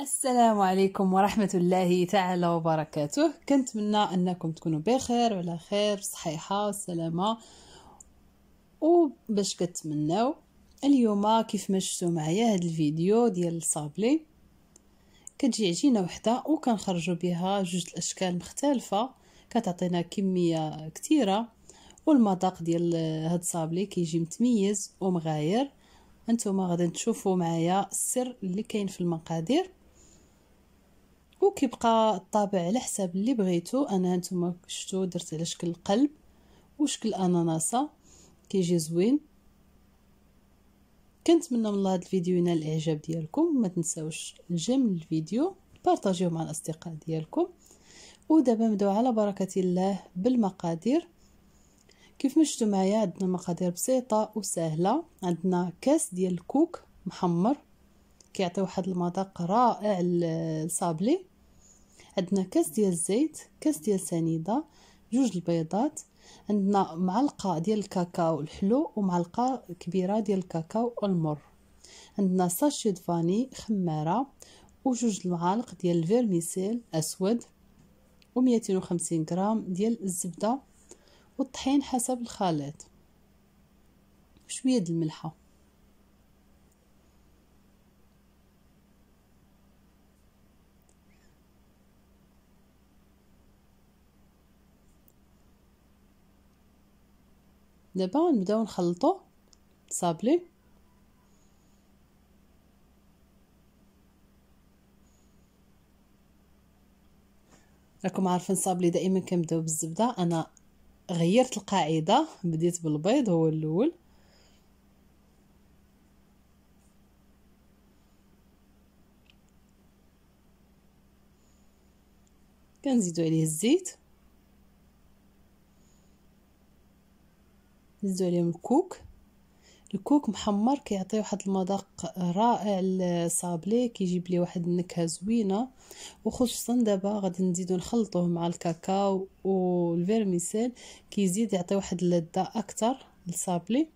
السلام عليكم ورحمة الله تعالى وبركاته كنتمنى أنكم تكونوا بخير وعلى خير صحيحة وسلامة وباش كتمناو اليوم كيف ما شفتوا معايا هاد الفيديو ديال الصابلي كتجي عجينة وحدة وكنخرجوا بها جوج الأشكال مختلفة كتعطينا كمية كتيرة والمذاق ديال هاد الصابلي كيجي متميز ومغاير انتم غادي تشوفوا معايا السر اللي كاين في المقادير وكيبقى الطابع على حساب اللي بغيتو انا هانتوما شفتو درت على شكل قلب وشكل اناناسه كيجي زوين كنتمنى من الله هذا الفيديو ينال الاعجاب ديالكم ما تنساوش الجيم للفيديو بارطاجيوه مع الاصدقاء ديالكم ودابا نبداو على بركه الله بالمقادير كيف ما شفتوا معايا عندنا مقادير بسيطه وسهله عندنا كاس ديال الكوك محمر كيعطي واحد المذاق رائع للصابلي عندنا كاس ديال الزيت كاس ديال سنيده جوج البيضات عندنا معلقه ديال الكاكاو الحلو ومعلقه كبيره ديال الكاكاو المر عندنا ساشي فاني خماره وجوج المعالق ديال الفيرميسيل اسود و250 غرام ديال الزبده والطحين حسب الخليط شويه د الملحه دابا غنبداو نخلطو صابلي راكم عارفين صابلي دائما كنبداو بالزبده انا غيرت القاعده بديت بالبيض هو الاول كنزيدو عليه الزيت نزلو عليهم الكوك الكوك محمر كيعطي واحد المذاق رائع للصابلي كيجيب ليه واحد النكهه زوينه وخصوصا دابا غادي نزيدو نخلطوه مع الكاكاو والفيرميسيل كيزيد يعطي واحد اللذه اكثر للصابلي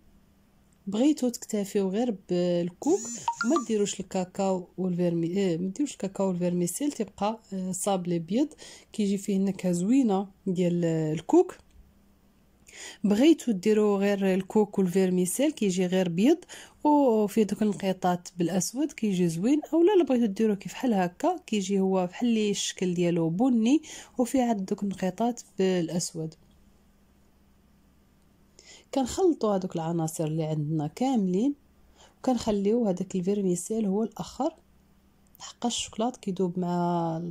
بغيتو تكتفيو غير بالكوك وما ديروش الكاكاو والفيرمي اه ما ديروش الكاكاو والفيرميسيل تيبقى آه، صابلي بيض كيجي فيه النكهه زوينه ديال آه، الكوك بغيتو ديرو غير الكوك والفيرميسيل كيجي غير بيض وفي دوك النقيطات بالاسود كيجي زوين اولا الا بغيتو ديروه كيف بحال هكا كيجي هو بحال الشكل ديالو بني وفي عاد دوك النقيطات بالاسود كنخلطو هذوك العناصر اللي عندنا كاملين وكنخليو هذاك الفيرميسيل هو الاخر لحقاش الشوكولاط كيدوب مع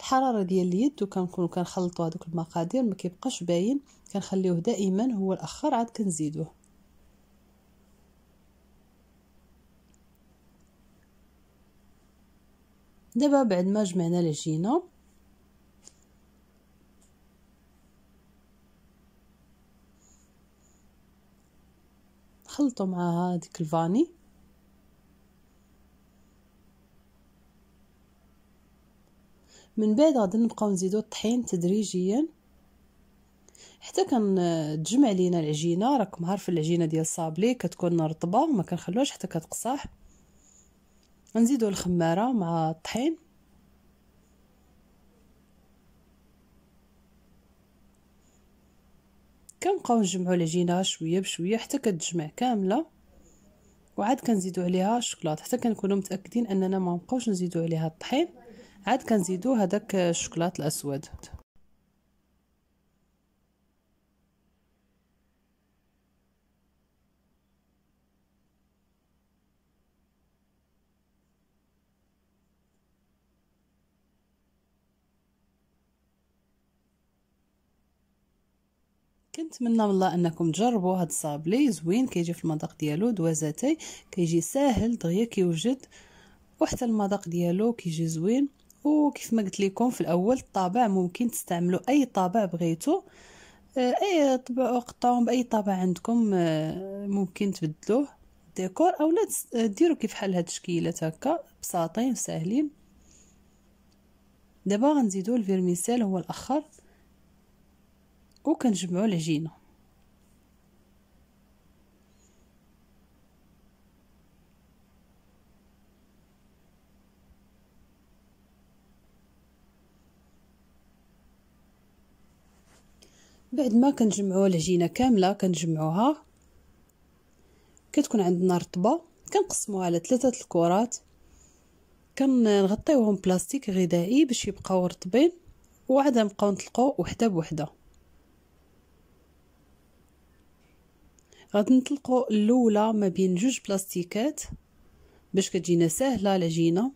الحراره ديال اليد وكنكونوا كنخلطوا هذوك المقادير ما كيبقاش باين كنخليوه دائما هو الاخر عاد كنزيدوه دابا بعد ما جمعنا العجينه خلطوا معها ديك الفاني من بعد غادي نبقاو نزيدو الطحين تدريجيا حتى كنتجمع آه، لينا العجينه راكم عارف العجينه ديال الصابلي كتكون رطبه وما كنخلوهاش حتى كتقصح نزيدو الخماره مع الطحين كنبقاو نجمعو العجينه شويه بشويه حتى كتجمع كامله وعاد كنزيدو عليها الشكلاط حتى كنكونو متاكدين اننا ما نبقاوش نزيدو عليها الطحين عاد كنزيدو هداك الشوكولات الاسود كنتمنى والله انكم تجربوا هاد الصابلي زوين كيجي في المذاق ديالو دوازاتي كيجي ساهل دغيا كيوجد وحتى المذاق ديالو كيجي زوين وكيف ما قلت لكم في الاول الطابع ممكن تستعملوا اي طابع بغيتو آه، اي طابع قطعوهم باي طابع عندكم آه، ممكن تبدلوه ديكور اولا آه، ديروا كيف حال هاد التشكيلات هكا بساطين وساهلين دابا غنزيدو الفيرميسيل هو الاخر وكنجمعوا العجينه بعد ما كنجمعوا العجينه كامله كنجمعوها كتكون عندنا رطبه كنقسموها على ثلاثه الكرات كنغطيوهم بلاستيك غذائي باش يبقاو رطبين وعاد نبقاو نطلقو وحده بوحده غادي نطلقو الاولى ما بين جوج بلاستيكات باش كتجينا ساهله العجينه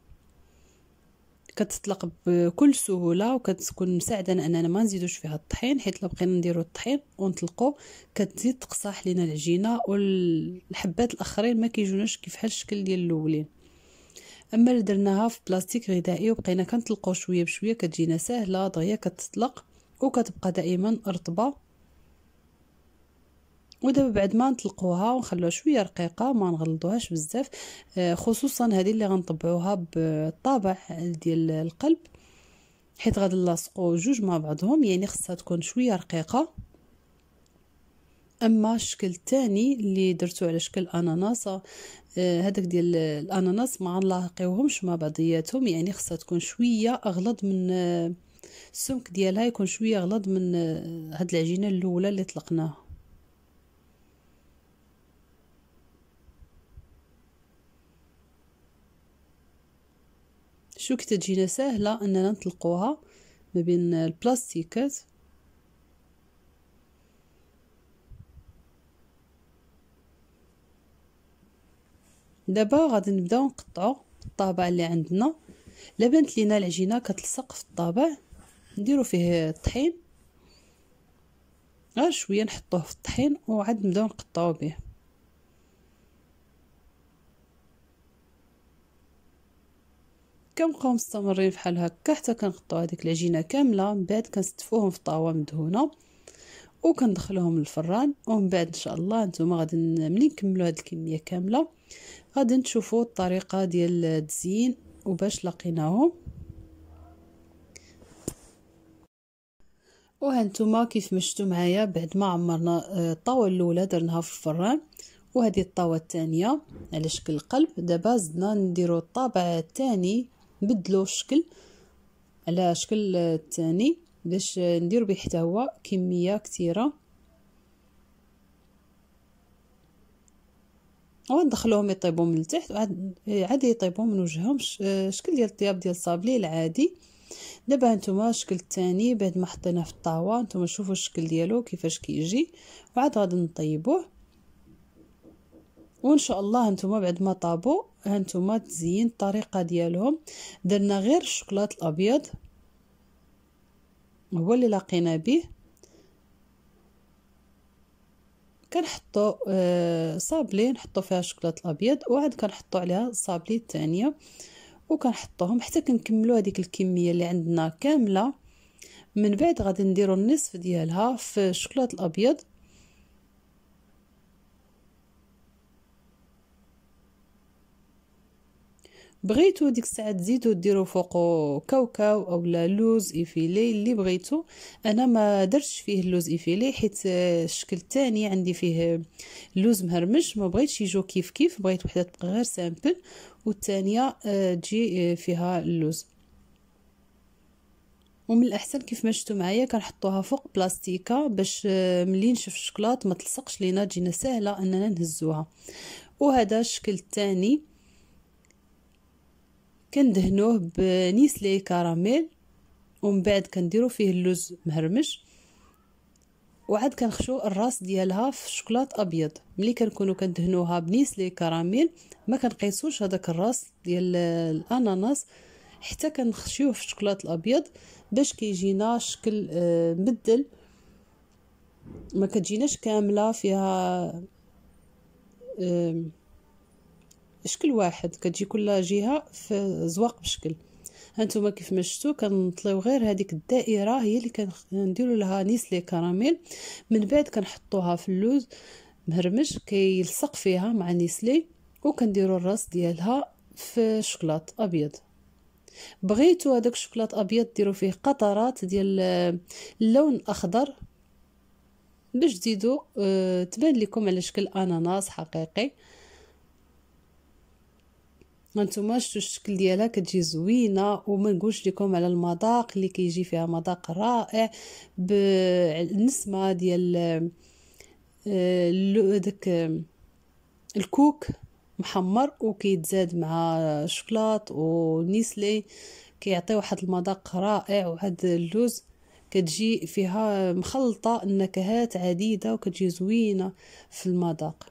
كتطلق بكل سهوله وكتكون مساعده اننا ما نزيدوش فيها الطحين حيت لو بقينا نديرو الطحين ونطلقو كتزيد تقصاح لينا العجينه والحبات الاخرين ما كيجونوش كيف حال الشكل ديال الاولين اما اللي درناها في بلاستيك غذائي وبقينا كنطلقو شويه بشويه كتجينا ساهله دغيا كتطلق وكتبقى دائما رطبه ودابا بعد ما نطلقوها ونخلوها شويه رقيقه ما نغلطوهاش بزاف آه، خصوصا هذه اللي غنطبعوها بالطابع ديال القلب حيت غادي نلاصقو جوج مع بعضهم يعني خصها تكون شويه رقيقه اما الشكل الثاني اللي درتو على شكل اناناس آه، هذاك ديال الاناناس ما نلاقيوهمش مع بعضياتهم يعني خصها تكون شويه اغلط من آه، السمك ديالها يكون شويه اغلط من هاد العجينه الاولى اللي طلقناها شو كتجينا ساهلة أننا نطلقوها ما بين البلاستيكات دابا غادي نبداو نقطعو الطابع اللي عندنا لا بانت لينا العجينه كتلصق في الطابع نديرو فيه الطحين غير شويه نحطوه في الطحين وعاد نبداو نقطعو به كنبقاو مستمرين فحال هكا حتى كنقطعو هذيك العجينه كامله من بعد كنستفوهم في طاوه مدهونه وكندخلوهم للفران ومن بعد ان شاء الله نتوما غادي ملي نكملوا هاد الكميه كامله غادي تشوفوا الطريقه ديال التزيين وباش لقيناهم وها نتوما كيف ما شفتوا معايا بعد ما عمرنا آه، الطاوه الاولى درناها في الفران وهذه الطاوه الثانيه على شكل قلب دابا زدنا نديرو الطابع الثاني نبدلو الشكل على شكل الثاني باش نديرو به حتى هو كميه كثيره وندخلوهم يطيبوا من التحت عاد يطيبوا من وجههم شكل ديال الطياب ديال الصابلي العادي دابا هانتوما الشكل الثاني بعد ما حطيناه في الطاوه نتوما شوفوا الشكل ديالو كيفاش كيجي وعاد غادي نطيبوه وان شاء الله هانتوما بعد ما طابو هانتوما تزين الطريقه ديالهم درنا غير الشوكولات الابيض هو اللي لقينا به كنحطو آه، صابلي نحطو فيها الشوكولات الابيض وعاد كنحطو عليها الصابلي الثانيه وكنحطوهم حتى كنكملو هذيك الكميه اللي عندنا كامله من بعد غادي نديرو النصف ديالها في الشوكولات الابيض بغيتو ديك الساعه تزيدو ديرو فوقو كاوكاو اولا لوز ايفيلي اللي بغيتو انا ما درتش فيه اللوز ايفيلي حيت الشكل الثاني عندي فيه اللوز مهرمش ما بغيتش يجو كيف كيف بغيت وحده تبقى غير سامبل والثانيه آه، تجي آه، فيها اللوز ومن الاحسن كيف ما شفتوا معايا كنحطوها فوق بلاستيكه باش آه، ملي نشوف الشكلاط ما تلصقش لينا تجينا سهله اننا نهزوها وهذا الشكل الثاني كندهنوه بنيسلي كراميل ومن بعد كنديرو فيه اللوز مهرمش وعاد كنخشو الراس ديالها في شوكولات ابيض ملي كنكونو كندهنوها بنيسلي كراميل ما كنقيسوش هذاك الراس ديال الاناناس حتى كنخشيوه في الشوكولات الابيض باش كيجينا شكل آه، مبدل ما كتجيناش كامله فيها شكل واحد كتجي كل جهه في زواق بشكل هانتوما كيف ما شفتوا كنطليو غير هذيك الدائره هي اللي كنديروا لها نيسلي كراميل من بعد كنحطوها في اللوز مهرمش كيلصق فيها مع نيسلي وكنديروا الراس ديالها في شوكولات ابيض بغيتو هذاك الشوكولات ابيض ديروا فيه قطرات ديال اللون الاخضر باش تزيدوا آه، تبان لكم على شكل اناناس حقيقي هانتوما شفتوا الشكل ديالها كتجي زوينه وما نقولش لكم على المذاق اللي كيجي فيها مذاق رائع بالنسمه ديال داك آه، آه، الكوك محمر وكيتزاد مع شوكولات ونيسلي كيعطي واحد المذاق رائع وهاد اللوز كتجي فيها مخلطه النكهات عديده وكتجي زوينه في المذاق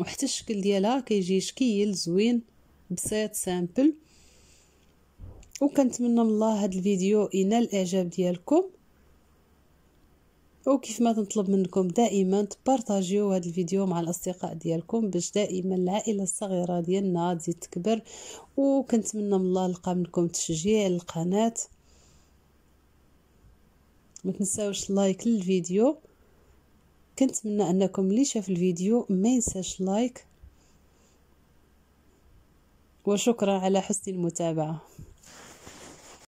وحتى الشكل ديالها كيجي شكيل زوين بسيط سامبل وكنتمنى من الله هذا الفيديو ينال الاعجاب ديالكم وكيف ما تنطلب منكم دائما تبارطاجيو هذا الفيديو مع الاصدقاء ديالكم باش دائما العائله الصغيره ديالنا تزيد تكبر وكنتمنى من الله نلقى منكم تشجيع للقناه ما تنساوش لايك للفيديو كنتمنى انكم اللي شاف الفيديو ما ينساش لايك وشكرا على حسن المتابعة